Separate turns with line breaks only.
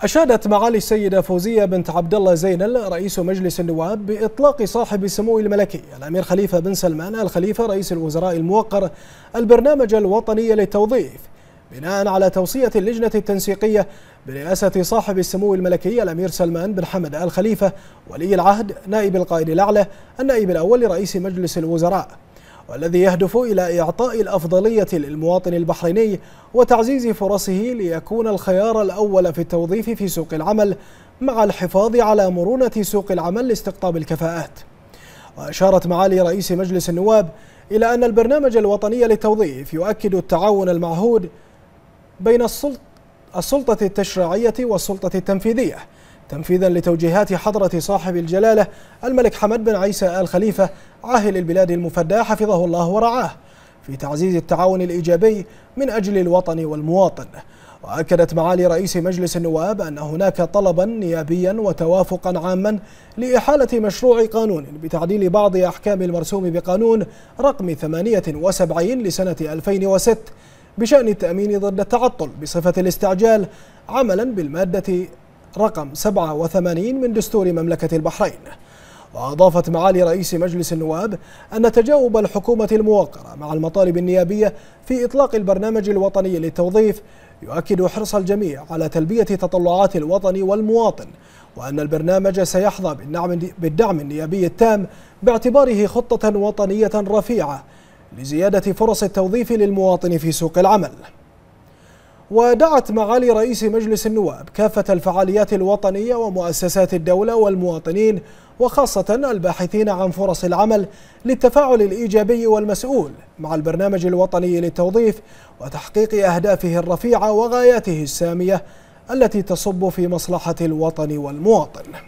أشادت معالي السيدة فوزية بنت عبد الله زينل رئيس مجلس النواب بإطلاق صاحب السمو الملكي الأمير خليفة بن سلمان الخليفة رئيس الوزراء الموقر البرنامج الوطني للتوظيف بناء على توصية اللجنة التنسيقية برئاسة صاحب السمو الملكي الأمير سلمان بن حمد آل خليفة ولي العهد نائب القائد الأعلى النائب الأول لرئيس مجلس الوزراء والذي يهدف إلى إعطاء الأفضلية للمواطن البحريني وتعزيز فرصه ليكون الخيار الأول في التوظيف في سوق العمل مع الحفاظ على مرونة سوق العمل لاستقطاب الكفاءات وأشارت معالي رئيس مجلس النواب إلى أن البرنامج الوطني للتوظيف يؤكد التعاون المعهود بين السلطة التشريعية والسلطة التنفيذية تنفيذا لتوجيهات حضرة صاحب الجلالة الملك حمد بن عيسى آل خليفة عاهل البلاد المفدى حفظه الله ورعاه في تعزيز التعاون الإيجابي من أجل الوطن والمواطن وأكدت معالي رئيس مجلس النواب أن هناك طلبا نيابيا وتوافقا عاما لإحالة مشروع قانون بتعديل بعض أحكام المرسوم بقانون رقم 78 لسنة 2006 بشأن التأمين ضد التعطل بصفة الاستعجال عملا بالمادة رقم 87 من دستور مملكة البحرين وأضافت معالي رئيس مجلس النواب أن تجاوب الحكومة الموقرة مع المطالب النيابية في إطلاق البرنامج الوطني للتوظيف يؤكد حرص الجميع على تلبية تطلعات الوطن والمواطن وأن البرنامج سيحظى بالدعم النيابي التام باعتباره خطة وطنية رفيعة لزيادة فرص التوظيف للمواطن في سوق العمل ودعت معالي رئيس مجلس النواب كافة الفعاليات الوطنية ومؤسسات الدولة والمواطنين وخاصة الباحثين عن فرص العمل للتفاعل الإيجابي والمسؤول مع البرنامج الوطني للتوظيف وتحقيق أهدافه الرفيعة وغاياته السامية التي تصب في مصلحة الوطن والمواطن